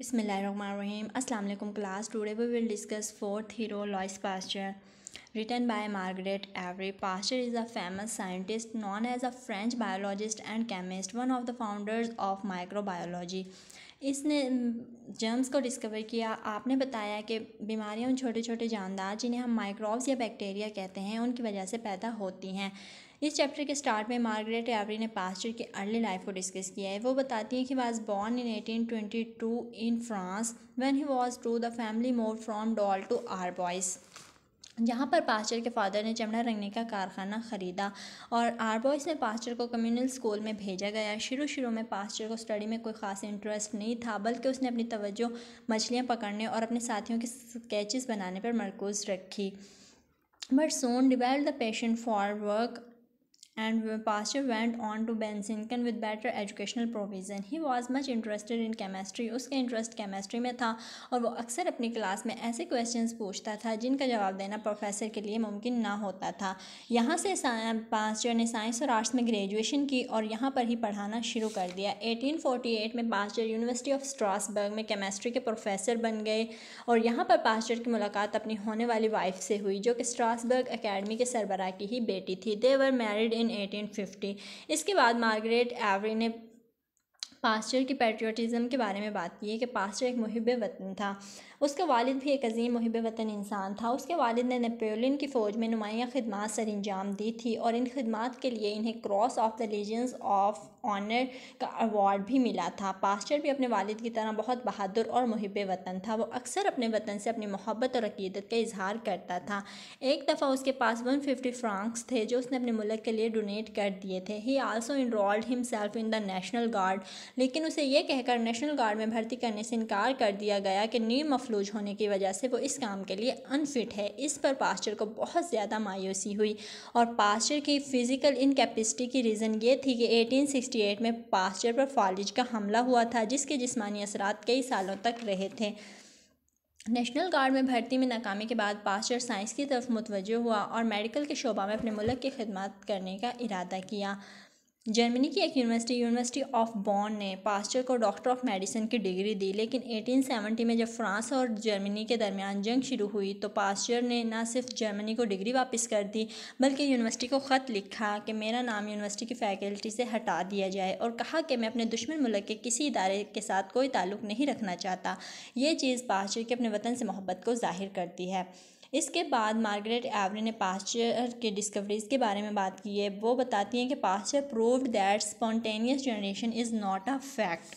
Bismillahirrahmanirrahim. Assalamu alaikum class. Today we will discuss fourth hero Lois Pasteur written by Margaret Avery. Pasteur is a famous scientist known as a French biologist and chemist, one of the founders of microbiology. इसने germs को discover किया आपने बताया कि बीमारियाँ उन छोटे छोटे जानदार जिन्हें हम माइक्रोब्स या बैक्टीरिया कहते हैं उनकी वजह से पैदा होती हैं इस चैप्टर के स्टार्ट में मार्गरेट एवरी ने पास्टर की अर्ली लाइफ को डिस्कस किया है वो बताती हैं कि was born in 1822 in France when he was two the family moved from Dole to Arbois यहाँ पर पास्टर के फादर ने चमड़ा रंगने का कारखाना खरीदा और आरबॉयस ने पास्टर को कम्युनल स्कूल में भेजा गया शुरू शुरू में पास्टर को स्टडी में कोई खास इंटरेस्ट नहीं था बल्कि उसने अपनी तवज्जो मछलियाँ पकड़ने और अपने साथियों के स्केचेस बनाने पर मरकोज़ रखी but soon develop the passion for work and Pasteur went on to Bensinken with better educational provision. He was much interested in chemistry. उसका इंटरेस्ट केमिस्ट्री में था और वो अक्सर अपनी क्लास में ऐसे क्वेश्चंस पूछता था जिनका जवाब देना प्रोफेसर के लिए मुमकिन ना होता था यहाँ से पास्चर ने साइंस और आर्ट्स में ग्रेजुएशन की और यहाँ पर ही पढ़ाना शुरू कर दिया 1848 में पास्चर यूनिवर्सिटी ऑफ स्ट्रासबर्ग में केमिस्ट्री के प्रोफेसर बन गए और यहाँ पर पास्चर की मुलाकात अपनी होने वाली वाइफ से हुई जो कि स्ट्रासबर्ग अकेडमी के सरबराह की ही बेटी थी देवर मैरिड इन 1850 इसके बाद मार्गरेट एवरी ने पास्टर की पेट्रियाटिज़म के बारे में बात की है कि पास्टर एक मुहब वतन था उसके वालिद भी एक अजीम महब वतन इंसान था उसके वालिद ने नेपोलियन की फ़ौज में नुमाया खदमात सर अंजाम दी थी और इन खदमात के लिए इन्हें cross of the legions of honour का अवार्ड भी मिला था पास्टर भी अपने वालिद की तरह बहुत बहादुर और महब वतन था वो अक्सर अपने वतन से अपनी मोहब्बत और अकीदत का इजहार करता था एक दफ़ा उसके पास वन फिफ्टी फ्रांक्स थे जो उसने अपने मुल्क के लिए डोनेट कर दिए थे he also enrolled self in the national guard लेकिन उसे यह कहकर नेशनल गार्ड में भर्ती करने से इनकार कर दिया गया कि नीम लूज होने की वजह से वो इस काम के लिए अनफिट है इस पर पास्टर को बहुत ज़्यादा मायूसी हुई और पास्चर की फ़िज़िकल इनकेपेसिटी की रीज़न ये थी कि 1868 में पास्टर पर फालिज का हमला हुआ था जिसके जिसमानी असरा कई सालों तक रहे थे नेशनल गार्ड में भर्ती में नाकामी के बाद पास्टर साइंस की तरफ मुतवजह हुआ और मेडिकल के शोबा में अपने मुल्क की खिदमत करने का इरादा किया जर्मनी की एक यूनिवर्सिटी यूनिवर्सिटी ऑफ बॉन ने पास्चर को डॉक्टर ऑफ मेडिसिन की डिग्री दी लेकिन 1870 में जब फ्रांस और जर्मनी के दरमियान जंग शुरू हुई तो पास्चर ने ना सिर्फ जर्मनी को डिग्री वापस कर दी बल्कि यूनिवर्सिटी को ख़त लिखा कि मेरा नाम यूनिवर्सिटी की फ़ैकल्टी से हटा दिया जाए और कहा कि मैं अपने दुश्मन मुल्क के किसी इदारे के साथ कोई ताल्लुक़ नहीं रखना चाहता ये चीज़ पास्चर के अपने वतन से मोहब्बत को ज़ाहिर करती है इसके बाद मार्गरेट एवरे ने पास्चर के डिस्कवरीज के बारे में बात की है वो बताती हैं कि Pasteur proved that spontaneous generation is not a fact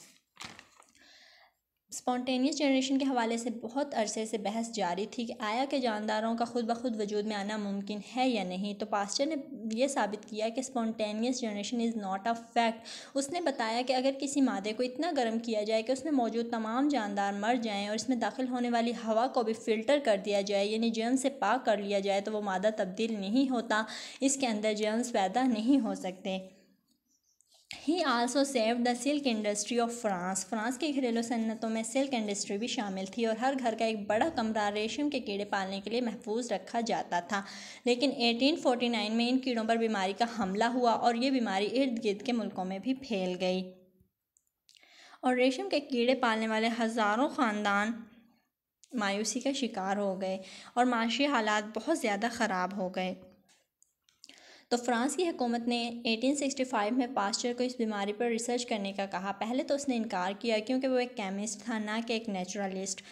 spontaneous generation के हवाले से बहुत अरसे से बहस जारी थी कि आया के जानदारों का खुद ब खुद वजूद में आना मुमकिन है या नहीं तो पास्चर ने यह साबित किया कि spontaneous generation is not a fact उसने बताया कि अगर किसी मादे को इतना गर्म किया जाए कि उसमें मौजूद तमाम जानदार मर जाएँ और इसमें दाखिल होने वाली हवा को भी फ़िल्टर कर दिया जाए यानी जर्म से पाक कर लिया जाए तो वह मादा तब्दील नहीं होता इसके अंदर जर्म्स पैदा नहीं हो सकते he also save the silk industry of France France की घरेलू सन्नतों में सिल्क इंडस्ट्री भी शामिल थी और हर घर का एक बड़ा कमरा रेशम के कीड़े पालने के लिए महफूज रखा जाता था लेकिन 1849 में इन कीड़ों पर बीमारी का हमला हुआ और ये बीमारी इर्द गिर्द के मुल्कों में भी फैल गई और रेशम के कीड़े पालने वाले हज़ारों ख़ानदान मायूसी का शिकार हो गए और माशी हालात बहुत ज़्यादा ख़राब हो गए तो फ्रांस की हुकूमत ने 1865 में पास्चर को इस बीमारी पर रिसर्च करने का कहा पहले तो उसने इनकार किया क्योंकि वो एक केमिस्ट था ना कि एक नेचुरलिस्ट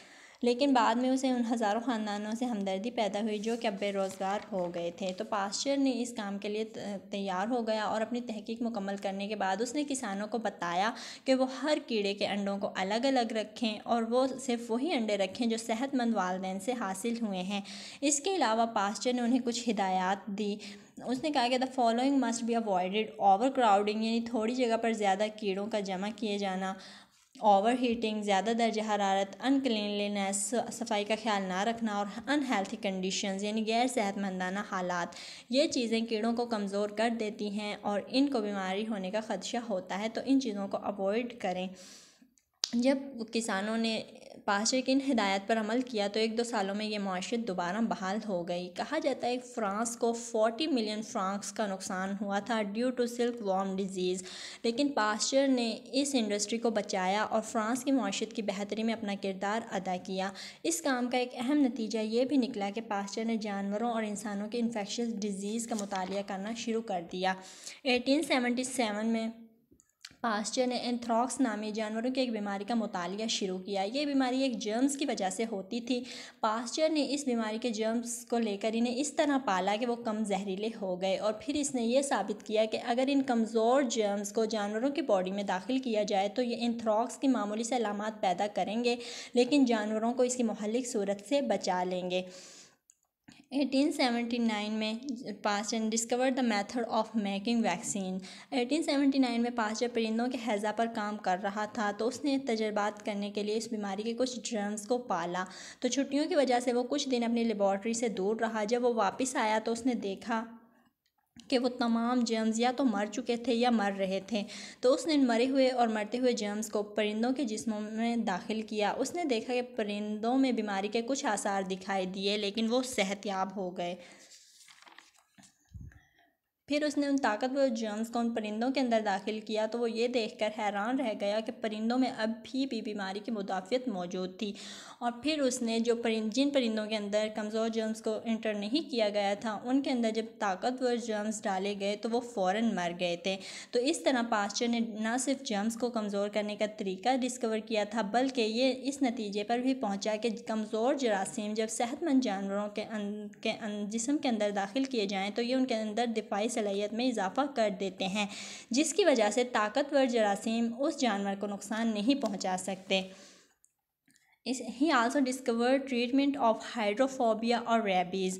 लेकिन बाद में उसे उन हज़ारों ख़ानदानों से हमदर्दी पैदा हुई जो कि अब बेरोज़गार हो गए थे तो पास्चर ने इस काम के लिए तैयार हो गया और अपनी तहकीक मुकम्मल करने के बाद उसने किसानों को बताया कि वो हर कीड़े के अंडों को अलग अलग रखें और वो सिर्फ वही अंडे रखें जो सेहतमंद वालदेन से हासिल हुए हैं इसके अलावा पास्चर ने उन्हें कुछ हिदायत दी उसने कहा कि the following must be avoided overcrowding यानी थोड़ी जगह पर ज़्यादा कीड़ों का जमा किए जाना ओवर हीटिंग ज़्यादा दर्ज हरारत क्लिनलीनेस सफाई का ख्याल ना रखना और अनहेल्थी कंडीशन यानी गैर सेहतमंदाना हालात ये चीज़ें कीड़ों को कमज़ोर कर देती हैं और इनको बीमारी होने का खदशा होता है तो इन चीज़ों को अवॉइड करें जब किसानों ने पाशे की इन हिदायत पर अमल किया तो एक दो सालों में ये माशत दोबारा बहाल हो गई कहा जाता है फ्रांस को 40 मिलियन फ्रांक्स का नुकसान हुआ था due to silkworm disease लेकिन पास्चर ने इस इंडस्ट्री को बचाया और फ्रांस की माशत की बेहतरी में अपना किरदार अदा किया इस काम का एक अहम नतीजा ये भी निकला कि पास्चर ने जानवरों और इंसानों के इन्फेक्शस डिजीज़ का मुताल करना शुरू कर दिया एटीन में पास्चर ने एंथ्रॉक्स नामी जानवरों की एक बीमारी का मुतालिया शुरू किया ये बीमारी एक जर्म्स की वजह से होती थी पास्चर ने इस बीमारी के जर्म्स को लेकर इन्हें इस तरह पाला कि वो कम जहरीले हो गए और फिर इसने ये साबित किया कि अगर इन कमज़ोर जर्म्स को जानवरों की बॉडी में दाखिल किया जाए तो ये एंथ्रॉक्स की मामूली से अलामत पैदा करेंगे लेकिन जानवरों को इसकी महलिक सूरत से बचा लेंगे 1879 में पास and discover the method of making vaccine 1879 में पास जब परिंदों के हैज़ा पर काम कर रहा था तो उसने तजर्बात करने के लिए इस बीमारी के कुछ ड्रम्स को पाला तो छुट्टियों की वजह से वो कुछ दिन अपनी लेबॉर्ट्री से दूर रहा जब वो वापस आया तो उसने देखा कि वो तमाम जर्म्स या तो मर चुके थे या मर रहे थे तो उसने मरे हुए और मरते हुए जर्म्स को परिंदों के जिस्मों में दाखिल किया उसने देखा कि परिंदों में बीमारी के कुछ आसार दिखाई दिए लेकिन वो सेहतयाब हो गए फिर उसने उन ताकतवर जर्म्स को उन परिंदों के अंदर दाखिल किया तो वो ये देखकर हैरान रह गया कि परिंदों में अब भी भी बीमारी की मुदाफियत मौजूद थी और फिर उसने जो परिंद जिन परिंदों के अंदर कमज़ोर जर्म्स को इंटर नहीं किया गया था उनके अंदर जब ताकतवर जर्म्स डाले गए तो वो फ़ौर मर गए थे तो इस तरह पास्चर ने ना सिर्फ जर्म्स को कमज़ोर करने का तरीका डिस्कवर किया था बल्कि ये इस नतीजे पर भी पहुँचा कि कमज़ोर जरासीम जब सेहतमंद जानवरों के, अं-, अं-, जिसम के अंदर दाखिल किए जाएँ तो ये उनके अंदर दिफाई सलाहियत में इजाफा कर देते हैं जिसकी वजह से ताकतवर जरासीम उस जानवर को नुकसान नहीं पहुँचा सकते he also discover treatment of hydrophobia और रेबीज़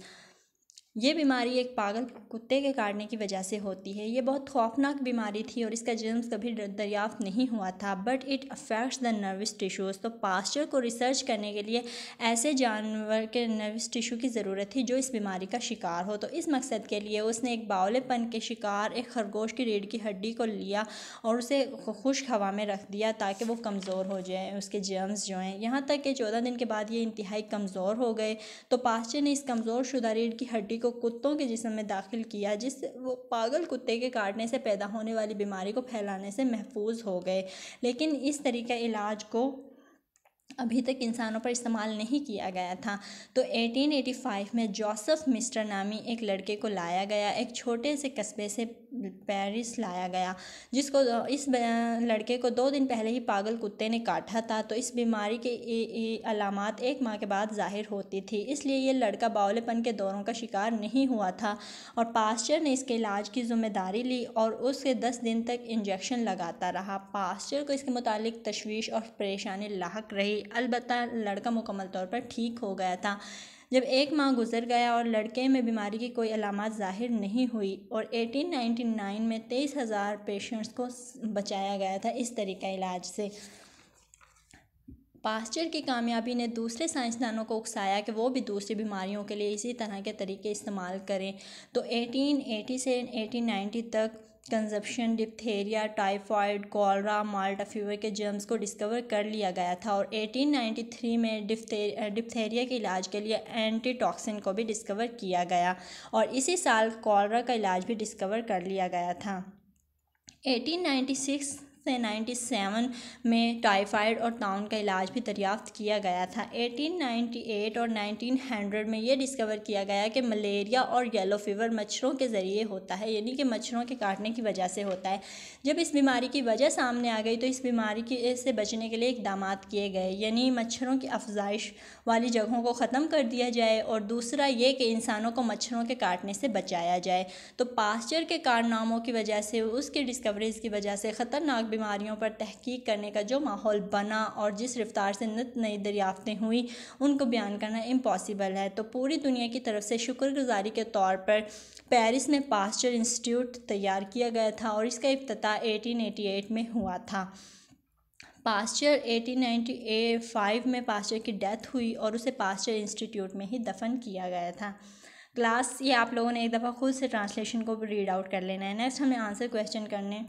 ये बीमारी एक पागल कुत्ते के काटने की वजह से होती है ये बहुत खौफनाक बीमारी थी और इसका जर्म्स कभी दरियाफ्त नहीं हुआ था but it affects the nervous tissues तो पास्चर को रिसर्च करने के लिए ऐसे जानवर के नर्वस टिश्यू की ज़रूरत थी जो इस बीमारी का शिकार हो तो इस मकसद के लिए उसने एक बावलेपन के शिकार एक खरगोश की रीढ़ की हड्डी को लिया और उसे खुश हवा में रख दिया ताकि वो कमज़ोर हो जाए उसके जर्म्स जो हैं यहाँ तक कि चौदह दिन के बाद ये इंतहाई कमज़ोर हो गए तो पास्चर ने इस कमज़ोर शुदा रीढ़ की हड्डी को कुत्तों के जिसम में दाखिल किया जिससे वो पागल कुत्ते के काटने से पैदा होने वाली बीमारी को फैलाने से महफूज हो गए लेकिन इस तरीके इलाज को अभी तक इंसानों पर इस्तेमाल नहीं किया गया था तो 1885 में जोसफ मिस्टर नामी एक लड़के को लाया गया एक छोटे से कस्बे से पेरिस लाया गया जिसको इस लड़के को दो दिन पहले ही पागल कुत्ते ने काटा था तो इस बीमारी के अलामत एक माह के बाद ज़ाहिर होती थी इसलिए ये लड़का बावलेपन के दौरों का शिकार नहीं हुआ था और पास्चर ने इसके इलाज की जिम्मेदारी ली और उसके दस दिन तक इंजेक्शन लगाता रहा पास्चर को इसके मुतालिक तशवीश और परेशानी लाक रही अलबत् लड़का मुकम्मल तौर पर ठीक हो गया था जब एक माह गुजर गया और लड़के में बीमारी की कोई अलामत ज़ाहिर नहीं हुई और 1899 में तेईस हज़ार पेशेंट्स को बचाया गया था इस तरीका इलाज से पास्चर की कामयाबी ने दूसरे साइंसदानों को उकसाया कि वो भी दूसरी बीमारियों के लिए इसी तरह के तरीके इस्तेमाल करें तो 1880 से 1890 तक consumption diphtheria typhoid cholera Malta fever के जर्म्स को डिस्कवर कर लिया गया था और 1893 में डिप्थेरिया डिप्थेरिया के इलाज के लिए एंटीटॉक्सिन को भी डिस्कवर किया गया और इसी साल कॉलरा का इलाज भी डिस्कवर कर लिया गया था 1896 से 97 में टाइफाइड और टाउन का इलाज भी दरियाफ्त किया गया था 1898 और 1900 में यह डिस्कवर किया गया कि मलेरिया और येलो फीवर मच्छरों के ज़रिए होता है यानी कि मच्छरों के काटने की वजह से होता है जब इस बीमारी की वजह सामने आ गई तो इस बीमारी की से बचने के लिए इकदाम किए गए यानी मच्छरों की अफजाइश वाली जगहों को ख़त्म कर दिया जाए और दूसरा ये कि इंसानों को मच्छरों के काटने से बचाया जाए तो पास्चर के कारनामों की वजह से उसके डिस्कवरीज की वजह से ख़तरनाक बीमारियों पर तहकीक करने का जो माहौल बना और जिस रफ्तार से नित नई दरियाफ़तें हुई उनको बयान करना इम्पॉसिबल है तो पूरी दुनिया की तरफ से शुक्रगुजारी के तौर पर पेरिस में पास्चर इंस्टीट्यूट तैयार किया गया था और इसका एटी 1888 में हुआ था पास्चर 1895 में पास्चर की डेथ हुई और उसे पास्चर इंस्टीट्यूट में ही दफन किया गया था क्लास ये आप लोगों ने एक दफ़ा खुद से ट्रांसलेशन को रीड आउट कर लेना है नेक्स्ट हमें आंसर क्वेश्चन करने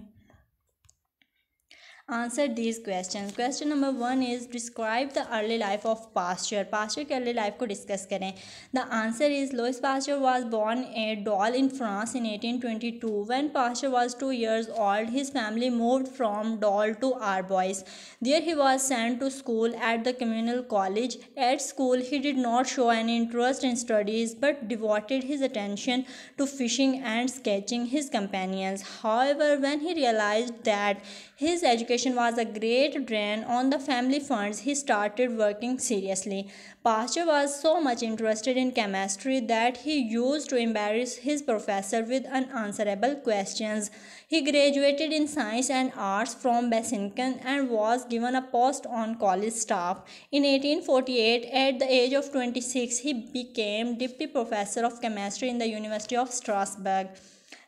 answer these questions question number one is describe the early life of pasture pasture early life को discuss करें the answer is Louis Pasture was born at doll in France in 1822 when Pasture was two years old his family moved from doll to Arbois there he was sent to school at the communal college at school he did not show any interest in studies but devoted his attention to fishing and sketching his companions however when he realized that his education was a great drain on the family funds, he started working seriously. Pasteur was so much interested in chemistry that he used to embarrass his professor with unanswerable questions. He graduated in science and arts from Basinkan and was given a post on college staff. In 1848, at the age of 26, he became deputy professor of chemistry in the University of Strasbourg.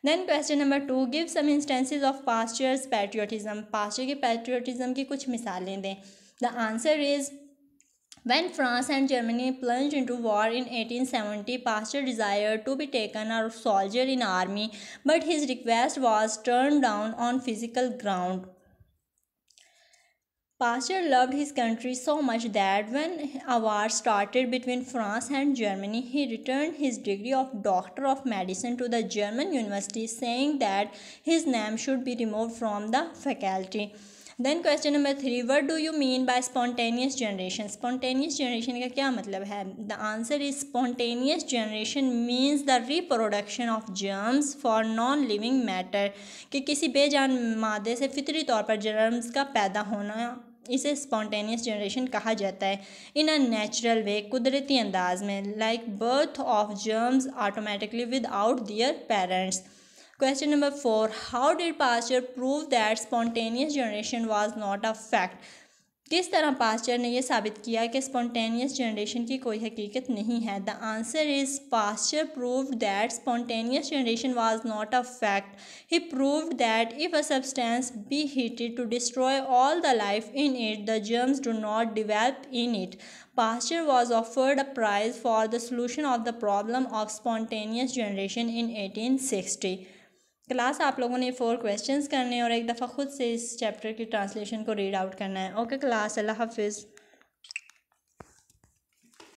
Then question number two give some instances of Pasteur's patriotism. Patriotism पास्ट के की कुछ मिसालें दें the answer is When France and Germany plunged into war in 1870, Pasteur desired to be taken as a soldier in army, but his request was turned down on physical ground. Pasteur loved his country so much that when a war started between France and Germany, he returned his degree of Doctor of Medicine to the German university, saying that his name should be removed from the faculty. Then question number three what do you mean by spontaneous generation spontaneous generation का क्या मतलब है the answer is spontaneous generation means the reproduction of germs for non living matter कि किसी बेजान मादे से फितरी तौर पर जर्म्स का पैदा होना इसे स्पॉन्टेनियस जनरेशन कहा जाता है इन अ नेचुरल वे कुदरती अंदाज में like birth of germs automatically without their parents question number four how did Pasteur prove that spontaneous generation was not a fact किस तरह पास्चर ने यह साबित किया कि स्पॉन्टेनियस जनरेशन की कोई हकीकत नहीं है the answer is Pasteur prove that spontaneous generation was not a fact he prove that if a substance be heated to destroy all the life in it the germs do not develop in it Pasteur was offered a prize for the solution of the problem of spontaneous generation in eighteen sixty class आप लोगों ने four questions करने और एक दफ़ा ख़ुद से इस चैप्टर की ट्रांसलेशन को रीड आउट करना है ओके क्लास अल्लाह हाफिज़